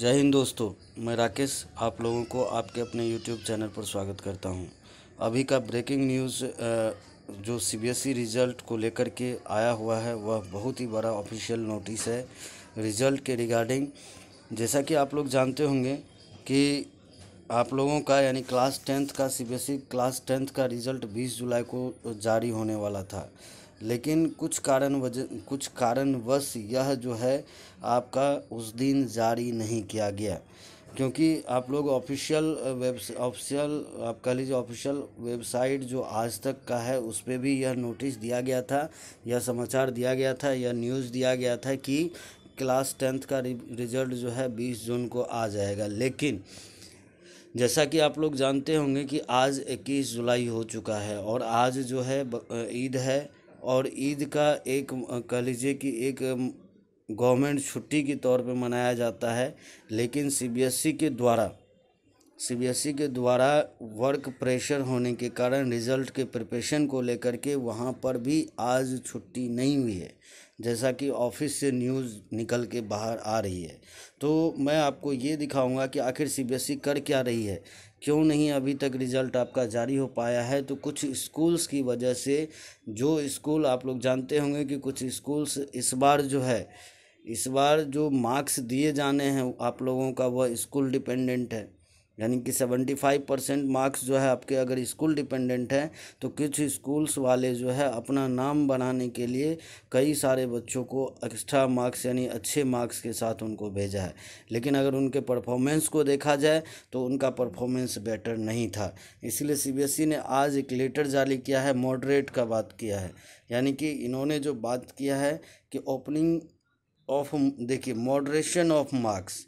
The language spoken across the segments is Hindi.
जय हिंद दोस्तों मैं राकेश आप लोगों को आपके अपने यूट्यूब चैनल पर स्वागत करता हूं अभी का ब्रेकिंग न्यूज़ जो सीबीएसई रिज़ल्ट e को लेकर के आया हुआ है वह बहुत ही बड़ा ऑफिशियल नोटिस है रिज़ल्ट के रिगार्डिंग जैसा कि आप लोग जानते होंगे कि आप लोगों का यानी क्लास टेंथ का सी क्लास टेंथ का रिज़ल्ट बीस जुलाई को जारी होने वाला था लेकिन कुछ कारण वजह कुछ कारणवश यह जो है आपका उस दिन जारी नहीं किया गया क्योंकि आप लोग ऑफिशियल वेब ऑफिशियल आप कह लीजिए ऑफिशियल वेबसाइट जो आज तक का है उस पर भी यह नोटिस दिया गया था यह समाचार दिया गया था यह न्यूज़ दिया गया था कि क्लास टेंथ का रिजल्ट जो है बीस जून को आ जाएगा लेकिन जैसा कि आप लोग जानते होंगे कि आज इक्कीस जुलाई हो चुका है और आज जो है ईद है और ईद का एक कह लीजिए कि एक गवर्नमेंट छुट्टी के तौर पे मनाया जाता है लेकिन सी बी एस के द्वारा सीबीएसई e के द्वारा वर्क प्रेशर होने के कारण रिज़ल्ट के प्रिपरेशन को लेकर के वहाँ पर भी आज छुट्टी नहीं हुई है जैसा कि ऑफिस से न्यूज़ निकल के बाहर आ रही है तो मैं आपको ये दिखाऊंगा कि आखिर सीबीएसई e कर क्या रही है क्यों नहीं अभी तक रिज़ल्ट आपका जारी हो पाया है तो कुछ स्कूल्स की वजह से जो स्कूल आप लोग जानते होंगे कि कुछ स्कूल्स इस बार जो है इस बार जो मार्क्स दिए जाने हैं आप लोगों का वह स्कूल डिपेंडेंट है यानी कि सेवेंटी फाइव परसेंट मार्क्स जो है आपके अगर स्कूल डिपेंडेंट हैं तो कुछ स्कूल्स वाले जो है अपना नाम बनाने के लिए कई सारे बच्चों को एक्स्ट्रा मार्क्स यानी अच्छे मार्क्स के साथ उनको भेजा है लेकिन अगर उनके परफॉर्मेंस को देखा जाए तो उनका परफॉर्मेंस बेटर नहीं था इसलिए सी ने आज एक लेटर जारी किया है मॉडरेट का बात किया है यानी कि इन्होंने जो बात किया है कि ओपनिंग ऑफ देखिए moderation of marks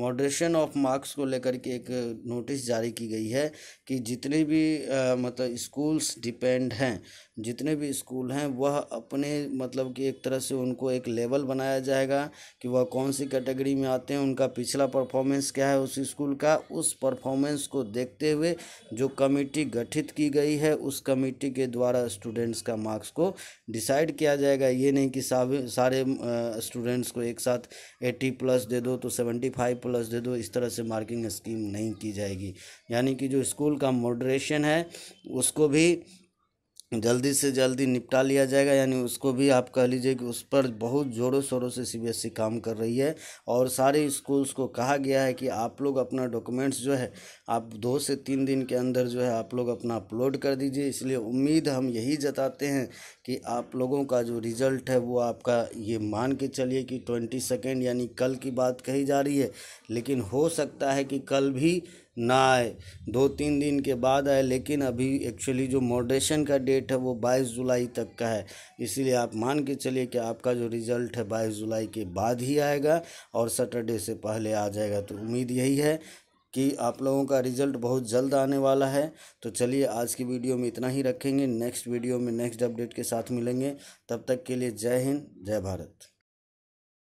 moderation of marks को लेकर के एक नोटिस जारी की गई है कि जितने भी आ, मतलब स्कूल्स डिपेंड हैं जितने भी स्कूल हैं वह अपने मतलब कि एक तरह से उनको एक लेवल बनाया जाएगा कि वह कौन सी कैटेगरी में आते हैं उनका पिछला परफॉर्मेंस क्या है उस स्कूल का उस परफॉर्मेंस को देखते हुए जो कमेटी गठित की गई है उस कमेटी के द्वारा स्टूडेंट्स का मार्क्स को डिसाइड किया जाएगा ये नहीं कि सारे स्टूडेंट्स को एक साथ एटी प्लस दे दो तो सेवेंटी फाइव प्लस दे दो इस तरह से मार्किंग स्कीम नहीं की जाएगी यानी कि जो स्कूल का मॉडरेशन है उसको भी जल्दी से जल्दी निपटा लिया जाएगा यानी उसको भी आप कह लीजिए कि उस पर बहुत ज़ोरों शोरों से सीबीएसई काम कर रही है और सारे स्कूल्स को कहा गया है कि आप लोग अपना डॉक्यूमेंट्स जो है आप दो से तीन दिन के अंदर जो है आप लोग अपना अपलोड कर दीजिए इसलिए उम्मीद हम यही जताते हैं कि आप लोगों का जो रिज़ल्ट है वो आपका ये मान के चलिए कि ट्वेंटी सेकेंड यानी कल की बात कही जा रही है लेकिन हो सकता है कि कल भी ना आए दो तीन दिन के बाद आए लेकिन अभी एक्चुअली जो मॉडरेशन का डेट है वो बाईस जुलाई तक का है इसीलिए आप मान के चलिए कि आपका जो रिज़ल्ट है बाईस जुलाई के बाद ही आएगा और सैटरडे से पहले आ जाएगा तो उम्मीद यही है कि आप लोगों का रिज़ल्ट बहुत जल्द आने वाला है तो चलिए आज की वीडियो में इतना ही रखेंगे नेक्स्ट वीडियो में नेक्स्ट अपडेट के साथ मिलेंगे तब तक के लिए जय हिंद जय भारत